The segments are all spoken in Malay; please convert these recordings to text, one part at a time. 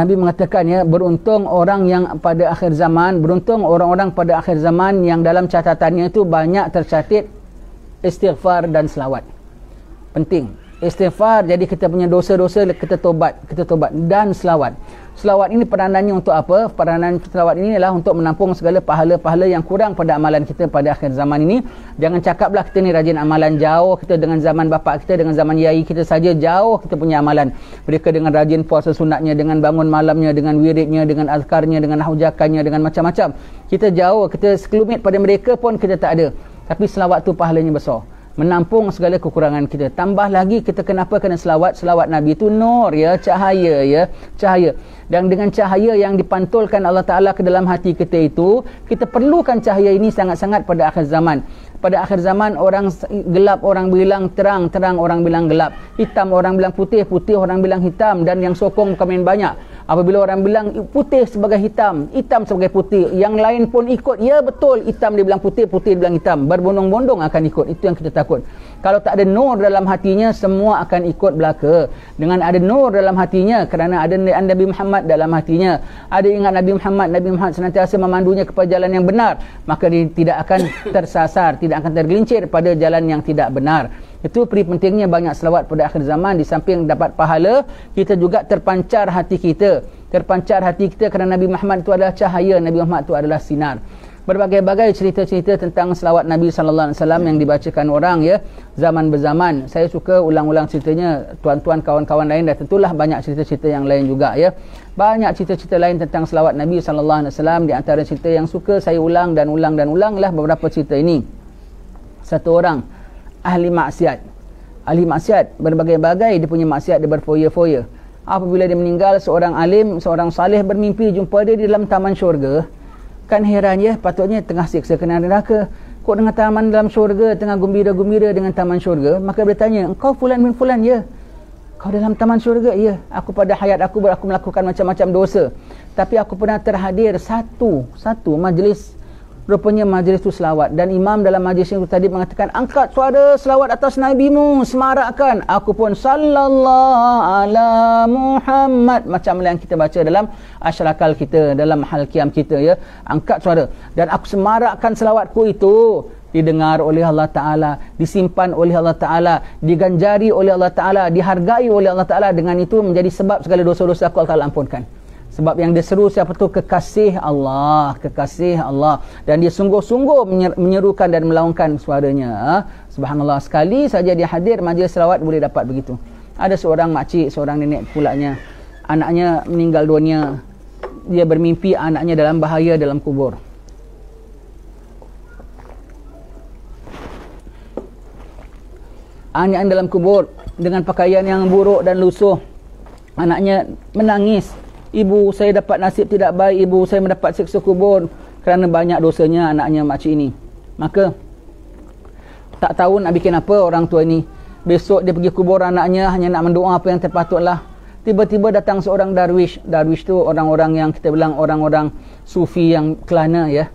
Nabi mengatakan ya beruntung orang yang pada akhir zaman beruntung orang-orang pada akhir zaman yang dalam catatannya itu banyak tercatat istighfar dan selawat penting istighfar jadi kita punya dosa-dosa kita tobat kita tobat dan selawat selawat ini peranannya untuk apa peranan selawat ini adalah untuk menampung segala pahala-pahala yang kurang pada amalan kita pada akhir zaman ini jangan cakaplah kita ni rajin amalan jauh kita dengan zaman bapak kita dengan zaman yai kita saja jauh kita punya amalan mereka dengan rajin puasa sunatnya dengan bangun malamnya dengan wiridnya dengan azkarnya dengan hujakannya dengan macam-macam kita jauh kita sekelumit pada mereka pun kita tak ada tapi selawat tu pahalanya besar menampung segala kekurangan kita tambah lagi kita kenapa kena selawat selawat Nabi itu nur ya cahaya ya cahaya dan dengan cahaya yang dipantulkan Allah Ta'ala ke dalam hati kita itu kita perlukan cahaya ini sangat-sangat pada akhir zaman pada akhir zaman orang gelap orang bilang terang terang orang bilang gelap hitam orang bilang putih putih orang bilang hitam dan yang sokong bukan banyak apabila orang bilang putih sebagai hitam hitam sebagai putih yang lain pun ikut ya betul hitam dia bilang putih putih dia bilang hitam berbondong-bondong akan ikut itu yang kita takut kalau tak ada nur dalam hatinya semua akan ikut belaka dengan ada nur dalam hatinya kerana ada niat Nabi Muhammad dalam hatinya ada ingat Nabi Muhammad Nabi Muhammad senantiasa memandunya kepada jalan yang benar maka dia tidak akan tersasar tidak akan tergelincir pada jalan yang tidak benar itu peri pentingnya banyak selawat pada akhir zaman di samping dapat pahala kita juga terpancar hati kita terpancar hati kita kerana Nabi Muhammad itu adalah cahaya Nabi Muhammad itu adalah sinar berbagai-bagai cerita-cerita tentang selawat Nabi sallallahu alaihi wasallam yang dibacakan orang ya zaman berzaman. Saya suka ulang-ulang ceritanya tuan-tuan kawan-kawan lain dah tentulah banyak cerita-cerita yang lain juga ya. Banyak cerita-cerita lain tentang selawat Nabi sallallahu alaihi wasallam di antara cerita yang suka saya ulang dan ulang dan ulanglah beberapa cerita ini. Satu orang ahli maksiat. Ahli maksiat berbagai-bagai dia punya maksiat dia berfoya-foya. Apabila dia meninggal seorang alim, seorang salih bermimpi jumpa dia di dalam taman syurga kan heran ya patutnya tengah siksa kena neraka kok dengan taman dalam syurga tengah gembira-gembira dengan taman syurga maka dia tanya engkau fulan bin fulan ya kau dalam taman syurga ya aku pada hayat aku aku melakukan macam-macam dosa tapi aku pernah terhadir satu satu majlis rupanya majlis itu selawat dan imam dalam majlis itu tadi mengatakan angkat suara selawat atas nabi mu semarakkan aku pun sallallahu ala muhammad macam yang kita baca dalam asyrakal kita dalam halqiam kita ya angkat suara dan aku semarakkan selawatku itu didengar oleh Allah taala disimpan oleh Allah taala diganjari oleh Allah taala dihargai oleh Allah taala dengan itu menjadi sebab segala dosa-dosa aku akan ampunkan sebab yang dia seru siapa tu kekasih Allah kekasih Allah dan dia sungguh-sungguh menyerukan dan melaungkan suaranya ha? subhanallah sekali saja dia hadir majlis selawat boleh dapat begitu ada seorang makcik seorang nenek pulaknya anaknya meninggal dunia dia bermimpi anaknya dalam bahaya dalam kubur anaknya dalam kubur dengan pakaian yang buruk dan lusuh anaknya menangis ibu saya dapat nasib tidak baik ibu saya mendapat siksa kubur kerana banyak dosanya anaknya makcik ini maka tak tahu nak bikin apa orang tua ini besok dia pergi kubur anaknya hanya nak mendoa apa yang terpatutlah tiba-tiba datang seorang darwish darwish tu orang-orang yang kita bilang orang-orang sufi yang kelana ya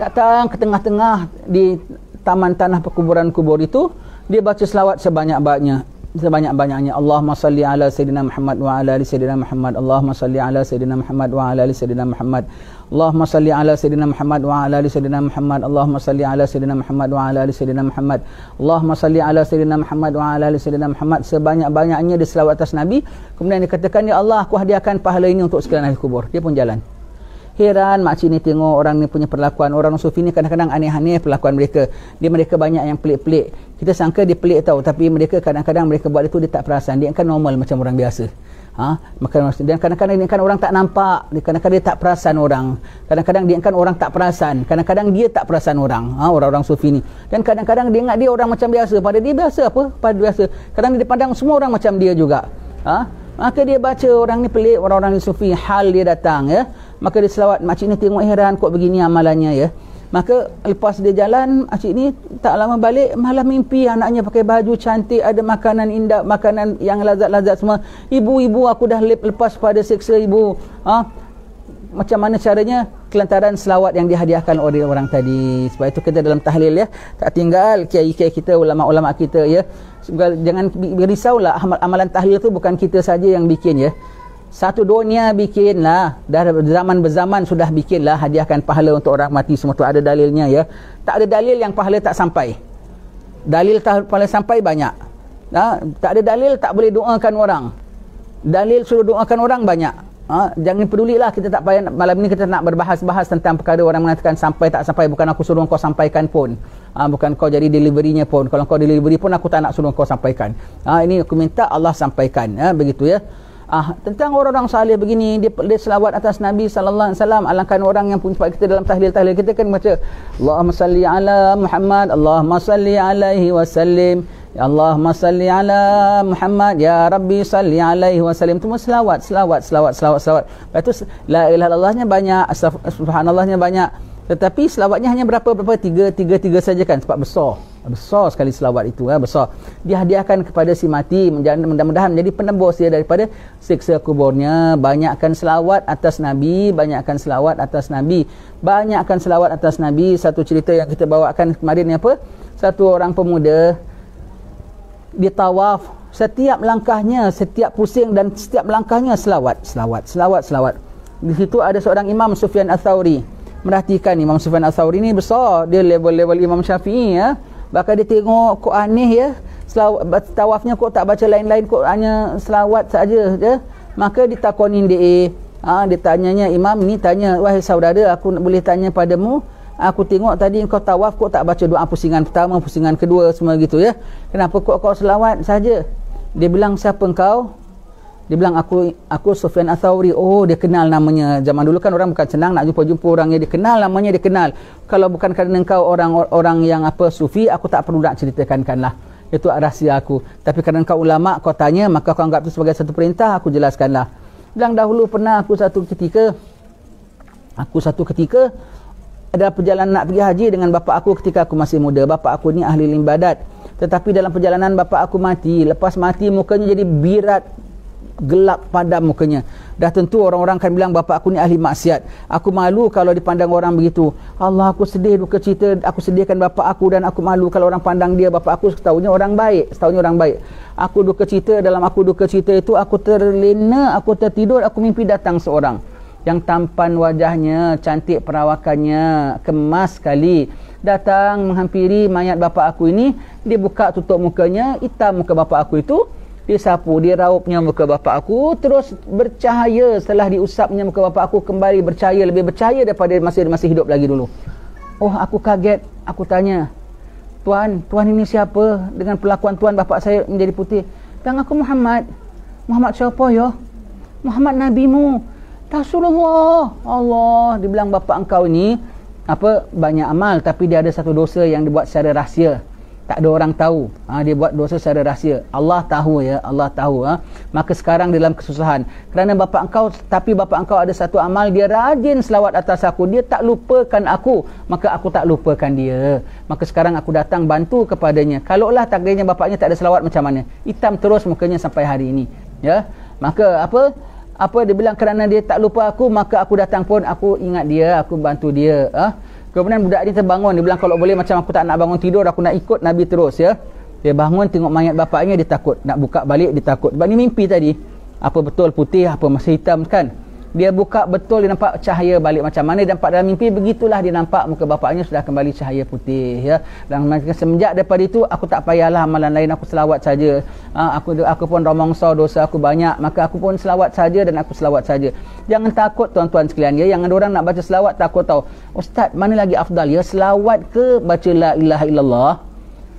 datang ke tengah-tengah di taman tanah perkuburan kubur itu dia baca selawat sebanyak-banyak sebanyak-banyaknya Allahumma salli ala sayyidina Muhammad wa ala ali sayyidina Muhammad Allahumma salli ala sayyidina Muhammad wa ala ali sayyidina Muhammad Allahumma salli ala sayyidina Muhammad wa ala ali sayyidina Muhammad Allahumma salli ala sayyidina Muhammad wa ala ali sayyidina Muhammad Allahumma salli ala sayyidina Muhammad wa ala ali sayyidina Muhammad sebanyak-banyaknya di selawat atas nabi kemudian dikatakan ya Allah aku hadiahkan pahala ini untuk sekalian ahli kubur dia pun jalan heran makcik ni tengok orang ni punya perlakuan orang sufi ni kadang-kadang aneh-aneh perlakuan mereka dia mereka banyak yang pelik-pelik kita sangka dia pelik tau tapi mereka kadang-kadang mereka buat itu dia tak perasan dia kan normal macam orang biasa ha? Makan, dan kadang-kadang dia kan orang tak nampak kadang-kadang dia tak perasan orang kadang-kadang dia kan orang tak perasan kadang-kadang dia tak perasan orang ha? orang-orang sufi ni dan kadang-kadang dia ingat dia orang macam biasa pada dia biasa apa pada dia biasa kadang dia pandang semua orang macam dia juga ha? maka dia baca orang ni pelik orang-orang sufi hal dia datang ya maka dia selawat makcik ni tengok heran kok begini amalannya ya maka lepas dia jalan makcik ni tak lama balik malah mimpi anaknya pakai baju cantik ada makanan indah makanan yang lazat-lazat semua ibu-ibu aku dah lepas pada seksa ibu ha? macam mana caranya kelantaran selawat yang dihadiahkan oleh orang tadi sebab itu kita dalam tahlil ya tak tinggal kiai-kiai kita ulama-ulama kita ya jangan risaulah amalan tahlil tu bukan kita saja yang bikin ya satu dunia bikin lah dah zaman berzaman sudah bikin lah hadiahkan pahala untuk orang mati semua tu ada dalilnya ya tak ada dalil yang pahala tak sampai dalil tak pahala sampai banyak ha? tak ada dalil tak boleh doakan orang dalil suruh doakan orang banyak ha? jangan pedulilah kita tak payah malam ni kita nak berbahas-bahas tentang perkara orang mengatakan sampai tak sampai bukan aku suruh kau sampaikan pun ha? bukan kau jadi deliverynya pun kalau kau delivery pun aku tak nak suruh kau sampaikan ha? ini aku minta Allah sampaikan ya? begitu ya Ah, tentang orang-orang saleh begini dia, dia selawat atas Nabi sallallahu alaihi wasallam alangkan orang yang punya kita dalam tahlil-tahlil kita kan baca Allahumma salli ala Muhammad Allahumma salli alaihi wasallim Ya Allahumma salli ala Muhammad ya Rabbi salli alaihi wasallim tu selawat selawat selawat selawat selawat lepas tu la ilaha illallahnya banyak subhanallahnya banyak tetapi selawatnya hanya berapa berapa tiga tiga tiga saja kan sebab besar besar sekali selawat itu ya, besar dihadiahkan kepada si mati mudah-mudahan menjadi penembus dia daripada siksa kuburnya banyakkan selawat atas Nabi banyakkan selawat atas Nabi banyakkan selawat atas Nabi satu cerita yang kita bawakan kemarin ni apa satu orang pemuda dia tawaf setiap langkahnya setiap pusing dan setiap langkahnya selawat selawat selawat selawat di situ ada seorang Imam Sufyan Al-Thawri merhatikan Imam Sufyan Al-Thawri ni besar dia level-level Imam Syafi'i ya Bahkan dia tengok kok aneh ya. Selawat, tawafnya kok tak baca lain-lain kok hanya selawat saja ya. Maka ditakonin dia. Ah ha, ditanyanya imam ni tanya wahai saudara aku boleh tanya padamu aku tengok tadi kau tawaf kok tak baca doa pusingan pertama pusingan kedua semua gitu ya kenapa kok kau selawat saja dia bilang siapa engkau dia bilang aku aku Sofian Athauri oh dia kenal namanya zaman dulu kan orang bukan senang nak jumpa-jumpa orangnya dia kenal namanya dia kenal kalau bukan kerana kau orang-orang yang apa sufi aku tak perlu nak ceritakan lah itu rahsia aku tapi kerana kau ulama kau tanya maka kau anggap itu sebagai satu perintah aku jelaskanlah bilang dahulu pernah aku satu ketika aku satu ketika ada perjalanan nak pergi haji dengan bapa aku ketika aku masih muda bapa aku ni ahli limbadat tetapi dalam perjalanan bapa aku mati lepas mati mukanya jadi birat gelap padam mukanya dah tentu orang-orang akan bilang bapa aku ni ahli maksiat aku malu kalau dipandang orang begitu Allah aku sedih duka cita aku sediakan bapa aku dan aku malu kalau orang pandang dia bapa aku setahunya orang baik setahunya orang baik aku duka cita dalam aku duka cita itu aku terlena aku tertidur aku mimpi datang seorang yang tampan wajahnya cantik perawakannya kemas sekali datang menghampiri mayat bapa aku ini dia buka tutup mukanya hitam muka bapa aku itu dia sapu dia raupnya muka bapa aku terus bercahaya setelah diusapnya muka bapa aku kembali bercahaya lebih bercahaya daripada masih masih hidup lagi dulu oh aku kaget aku tanya tuan tuan ini siapa dengan perlakuan tuan bapa saya menjadi putih Tang aku Muhammad Muhammad siapa yo Muhammad nabimu Rasulullah Allah dibilang bapa engkau ini apa banyak amal tapi dia ada satu dosa yang dibuat secara rahsia tak ada orang tahu ha, dia buat dosa secara rahsia Allah tahu ya Allah tahu ha. maka sekarang dalam kesusahan kerana bapa engkau tapi bapa engkau ada satu amal dia rajin selawat atas aku dia tak lupakan aku maka aku tak lupakan dia maka sekarang aku datang bantu kepadanya kalau lah takdirnya bapaknya tak ada selawat macam mana hitam terus mukanya sampai hari ini ya maka apa apa dia bilang kerana dia tak lupa aku maka aku datang pun aku ingat dia aku bantu dia ha. Kemudian budak ni terbangun dia bilang kalau boleh macam aku tak nak bangun tidur aku nak ikut Nabi terus ya. Dia bangun tengok mayat bapaknya dia takut nak buka balik dia takut. Sebab ni mimpi tadi. Apa betul putih apa masih hitam kan? dia buka betul dia nampak cahaya balik macam mana dia nampak dalam mimpi begitulah dia nampak muka bapaknya sudah kembali cahaya putih ya dan semenjak daripada itu aku tak payahlah amalan lain aku selawat saja ha, aku aku pun romongso dosa aku banyak maka aku pun selawat saja dan aku selawat saja jangan takut tuan-tuan sekalian ya yang ada orang nak baca selawat takut tahu ustaz mana lagi afdal ya selawat ke baca la ilaha illallah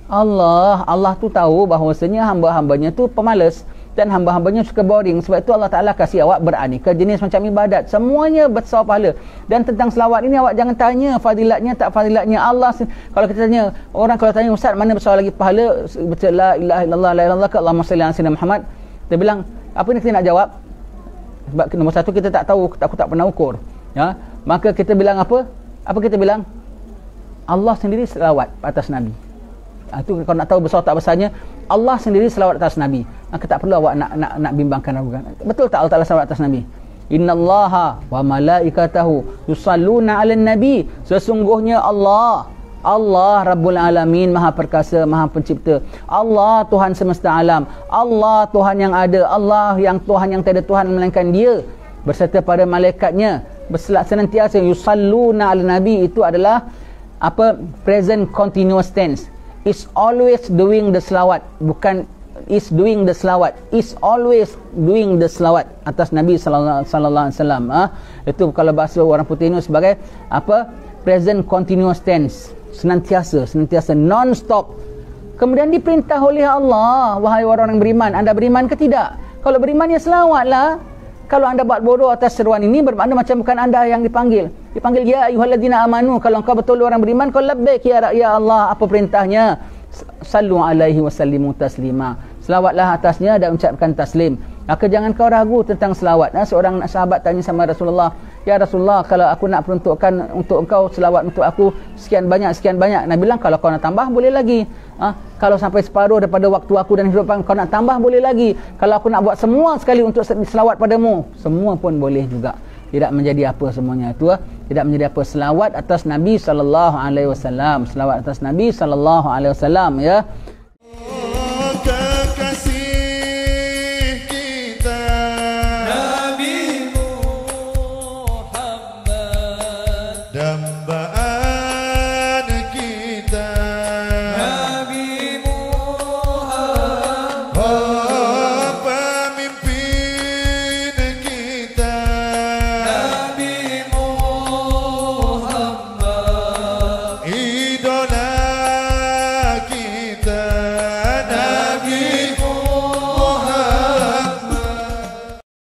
Allah Allah tu tahu bahawasanya hamba-hambanya tu pemalas dan hamba-hambanya suka boring sebab itu Allah Ta'ala kasih awak beraneka jenis macam ibadat semuanya bersawab pahala dan tentang selawat ini awak jangan tanya fadilatnya tak fadilatnya Allah kalau kita tanya orang kalau tanya Ustaz mana bersawab lagi pahala baca la ilah illallah la ilallah ke Allah masalah Sina Muhammad dia bilang apa ni kita nak jawab sebab nombor satu kita tak tahu aku tak pernah ukur ya maka kita bilang apa apa kita bilang Allah sendiri selawat atas Nabi itu ah, kalau nak tahu besar tak besarnya Allah sendiri selawat atas Nabi. Maka tak perlu awak nak nak nak bimbangkan aku kan. Betul tak Allah Taala selawat atas Nabi? Inna Innallaha wa malaikatahu yusalluna 'alan nabi. Sesungguhnya Allah Allah Rabbul Alamin Maha Perkasa Maha Pencipta Allah Tuhan semesta alam Allah Tuhan yang ada Allah yang Tuhan yang tidak Tuhan melainkan Dia berserta pada malaikatnya berselak senantiasa yusalluna 'alan nabi itu adalah apa present continuous tense is always doing the selawat bukan is doing the selawat is always doing the selawat atas Nabi sallallahu alaihi wasallam ah itu kalau bahasa orang putih ni sebagai apa present continuous tense senantiasa senantiasa non stop kemudian diperintah oleh Allah wahai orang yang beriman anda beriman ke tidak kalau beriman ya selawatlah kalau anda buat bodoh atas seruan ini bermakna macam bukan anda yang dipanggil dipanggil ya ayuhalladzina amanu kalau engkau betul orang beriman kau lebih ya ya Allah apa perintahnya sallu alaihi wasallimu taslima selawatlah atasnya dan ucapkan taslim Maka jangan kau ragu tentang selawat. Ha, seorang sahabat tanya sama Rasulullah, Ya Rasulullah, kalau aku nak peruntukkan untuk engkau selawat untuk aku, sekian banyak, sekian banyak. Nabi bilang, kalau kau nak tambah, boleh lagi. Ha, kalau sampai separuh daripada waktu aku dan hidup kau nak tambah, boleh lagi. Kalau aku nak buat semua sekali untuk selawat padamu, semua pun boleh juga. Tidak menjadi apa semuanya itu. Ha, tidak menjadi apa. Selawat atas Nabi sallallahu alaihi wasallam. Selawat atas Nabi sallallahu alaihi wasallam Ya.